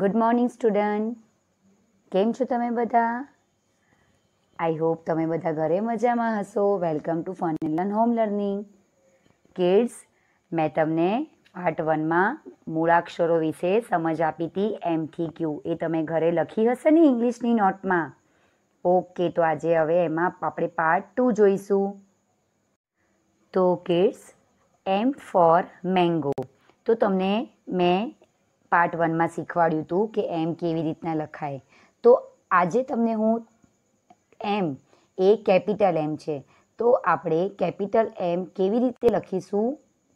good morning student કેમ છો તમે બધા આઈ હોપ તમે બધા ઘરે મજામાં હશો welcome to fun learn home learning kids મેં તમને પાર્ટ વનમાં મૂળાક્ષરો વિશે સમજ આપી હતી એમથી ક્યુ એ તમે ઘરે લખી હશે ને ઇંગ્લિશની નોટમાં ઓકે તો આજે હવે એમાં આપણે પાર્ટ ટુ જોઈશું તો કિડ્સ એમ ફોર મેંગો તો તમને મેં પાર્ટ વનમાં શીખવાડ્યું હતું કે એમ કેવી રીતના લખાય તો આજે તમને હું એમ એ કેપિટલ એમ છે તો આપણે કેપિટલ એમ કેવી રીતે લખીશું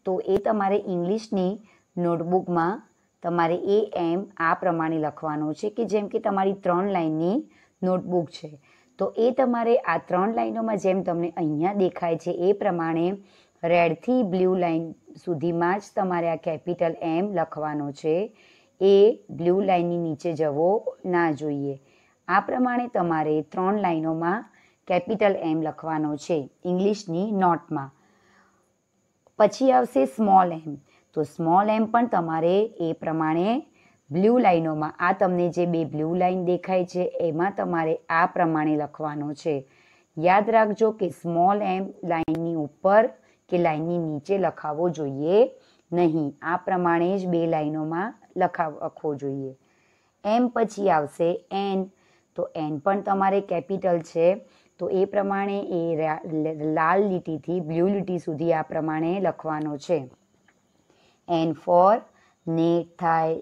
તો એ તમારે ઇંગ્લિશની નોટબુકમાં તમારે એ એમ આ પ્રમાણે લખવાનો છે કે જેમ કે તમારી ત્રણ લાઇનની નોટબુક છે તો એ તમારે આ ત્રણ લાઇનોમાં જેમ તમને અહીંયા દેખાય છે એ પ્રમાણે રેડથી બ્લુ લાઇન સુધીમાં જ તમારે આ કેપિટલ એમ લખવાનો છે એ બ્લુ લાઇનની નીચે જવો ના જોઈએ આ પ્રમાણે તમારે ત્રણ લાઇનોમાં કેપિટલ એમ લખવાનો છે ઇંગ્લિશની નોટમાં પછી આવશે સ્મોલ એમ તો સ્મોલ એમ પણ તમારે એ પ્રમાણે બ્લુ લાઇનોમાં આ તમને જે બે બ્લુ લાઇન દેખાય છે એમાં તમારે આ પ્રમાણે લખવાનો છે યાદ રાખજો કે સ્મોલ એમ લાઇનની ઉપર કે લાઇનની નીચે લખાવો જોઈએ નહીં આ પ્રમાણે જ બે લાઈનોમાં લખાવ લખવો જોઈએ એમ પછી આવશે એન તો એન પણ તમારે કેપિટલ છે તો એ પ્રમાણે એ લાલ લીટીથી બ્લુ લીટી સુધી આ પ્રમાણે લખવાનો છે એન ફોર નેટ થાય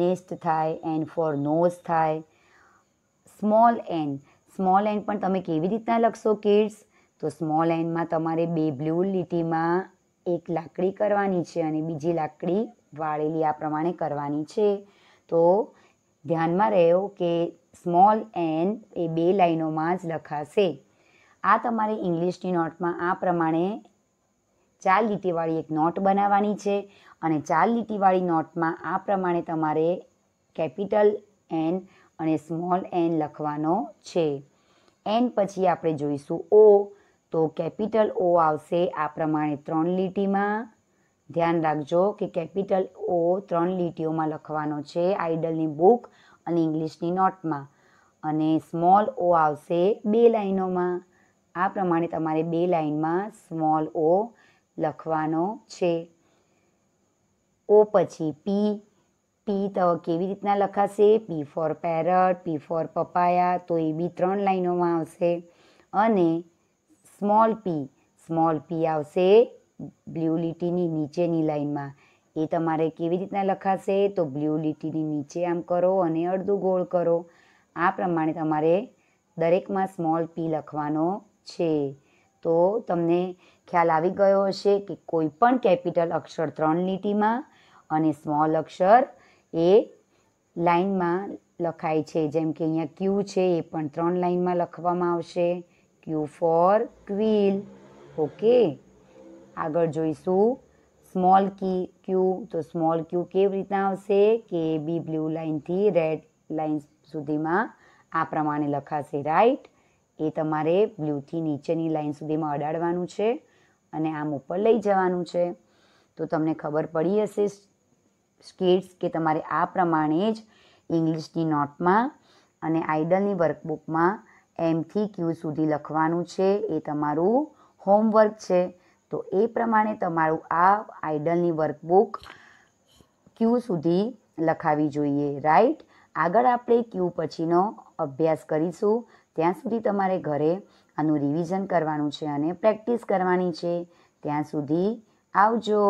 નેસ્ટ થાય એન ફોર નોઝ થાય સ્મોલ એન સ્મોલ એન પણ તમે કેવી રીતના લખશો કિડ્સ તો સ્મોલ એનમાં તમારે બે બ્લુ લીટીમાં એક લાકડી કરવાની છે અને બીજી લાકડી વાળેલી આ પ્રમાણે કરવાની છે તો ધ્યાનમાં રહ્યો કે સ્મોલ એન એ બે લાઈનોમાં જ લખાશે આ તમારે ઇંગ્લિશની નોટમાં આ પ્રમાણે ચાર લીટીવાળી એક નોટ બનાવવાની છે અને ચાર લીટીવાળી નોટમાં આ પ્રમાણે તમારે કેપિટલ એન અને સ્મોલ એન લખવાનો છે એન પછી આપણે જોઈશું ઓ તો કેપિટલ ઓ આવશે આ પ્રમાણે ત્રણ લીટીમાં ધ્યાન રાખજો કે કેપિટલ ઓ ત્રણ લીટીઓમાં લખવાનો છે આઈડલની બુક અને ઇંગ્લિશની નોટમાં અને સ્મોલ ઓ આવશે બે લાઈનોમાં આ પ્રમાણે તમારે બે લાઈનમાં સ્મોલ ઓ લખવાનો છે ઓ પછી પી પી તો કેવી રીતના લખાશે P for parrot P for papaya તો એ બી ત્રણ લાઈનોમાં આવશે અને સ્મોલ પી સ્મોલ પી આવશે બ્લ્યુ લીટીની નીચેની લાઇનમાં એ તમારે કેવી રીતના લખાશે તો બ્લ્યુ લીટીની નીચે આમ કરો અને અડધું ગોળ કરો આ પ્રમાણે તમારે દરેકમાં સ્મોલ પી લખવાનો છે તો તમને ખ્યાલ આવી ગયો હશે કે કોઈ પણ કેપિટલ અક્ષર ત્રણ લીટીમાં અને સ્મોલ અક્ષર એ લાઇનમાં લખાય છે જેમ કે અહીંયા ક્યુ છે એ પણ ત્રણ લાઇનમાં લખવામાં આવશે ક્યુ ફોર ક્વિલ ઓકે આગળ જોઈશું સ્મોલ કી ક્યુ તો સ્મોલ ક્યુ કેવી રીતના આવશે કે બી બ્લુ લાઇનથી રેડ લાઇન સુધીમાં આ પ્રમાણે લખાશે રાઈટ એ તમારે બ્લુથી નીચેની લાઇન સુધીમાં અડાડવાનું છે અને આમ ઉપર લઈ જવાનું છે તો તમને ખબર પડી હશે સ્કેટ્સ કે તમારે આ પ્રમાણે જ ઇંગ્લિશની નોટમાં અને આઈડલની વર્કબુકમાં એમથી ક્યુ સુધી લખવાનું છે એ તમારું હોમવર્ક છે તો એ પ્રમાણે તમારું આ આઇડલની વર્કબુક ક્યુ સુધી લખાવી જોઈએ રાઈટ આગળ આપણે ક્યુ પછીનો અભ્યાસ કરીશું ત્યાં સુધી તમારે ઘરે આનું રિવિઝન કરવાનું છે અને પ્રેક્ટિસ કરવાની છે ત્યાં સુધી આવજો